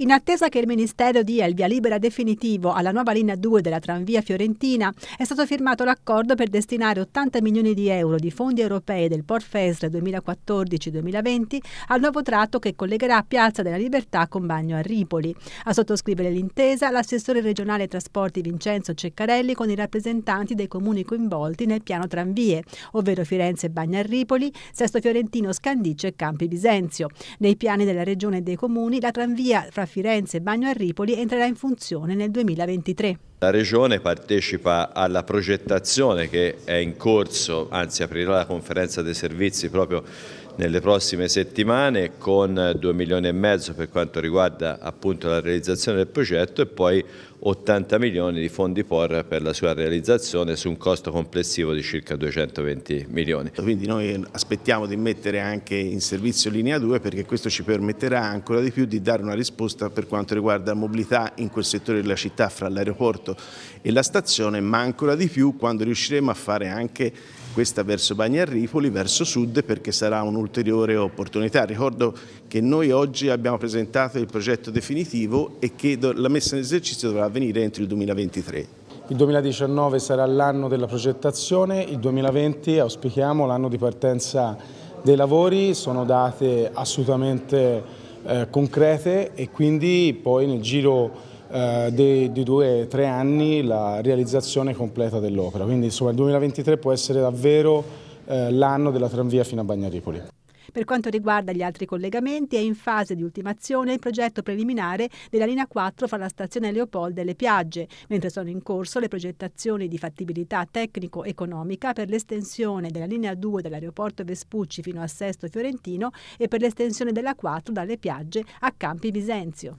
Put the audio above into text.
In attesa che il Ministero dia il via libera definitivo alla nuova linea 2 della tranvia fiorentina, è stato firmato l'accordo per destinare 80 milioni di euro di fondi europei del Porfesre 2014-2020 al nuovo tratto che collegherà Piazza della Libertà con Bagno a Ripoli. A sottoscrivere l'intesa l'assessore regionale trasporti Vincenzo Ceccarelli con i rappresentanti dei comuni coinvolti nel piano tranvie, ovvero Firenze e Bagno a Ripoli, Sesto Fiorentino, Scandice e Campi Bisenzio. Nei piani della regione e dei comuni la tranvia fra Firenze e Bagno a Ripoli entrerà in funzione nel 2023. La Regione partecipa alla progettazione che è in corso, anzi aprirà la conferenza dei servizi proprio nelle prossime settimane con 2 milioni e mezzo per quanto riguarda appunto la realizzazione del progetto e poi 80 milioni di fondi POR per la sua realizzazione su un costo complessivo di circa 220 milioni. Quindi noi aspettiamo di mettere anche in servizio linea 2 perché questo ci permetterà ancora di più di dare una risposta per quanto riguarda mobilità in quel settore della città fra l'aeroporto 8 e la stazione, ma ancora di più quando riusciremo a fare anche questa verso Bagnarripoli, verso sud, perché sarà un'ulteriore opportunità. Ricordo che noi oggi abbiamo presentato il progetto definitivo e che la messa in esercizio dovrà avvenire entro il 2023. Il 2019 sarà l'anno della progettazione, il 2020 auspichiamo l'anno di partenza dei lavori, sono date assolutamente eh, concrete e quindi poi nel giro eh, di, di due o tre anni la realizzazione completa dell'opera. Quindi insomma il 2023 può essere davvero eh, l'anno della tranvia fino a Bagnaripoli. Per quanto riguarda gli altri collegamenti, è in fase di ultimazione il progetto preliminare della linea 4 fra la stazione Leopold e le piagge, mentre sono in corso le progettazioni di fattibilità tecnico-economica per l'estensione della linea 2 dall'aeroporto Vespucci fino a Sesto Fiorentino e per l'estensione della 4 dalle piagge a Campi Bisenzio.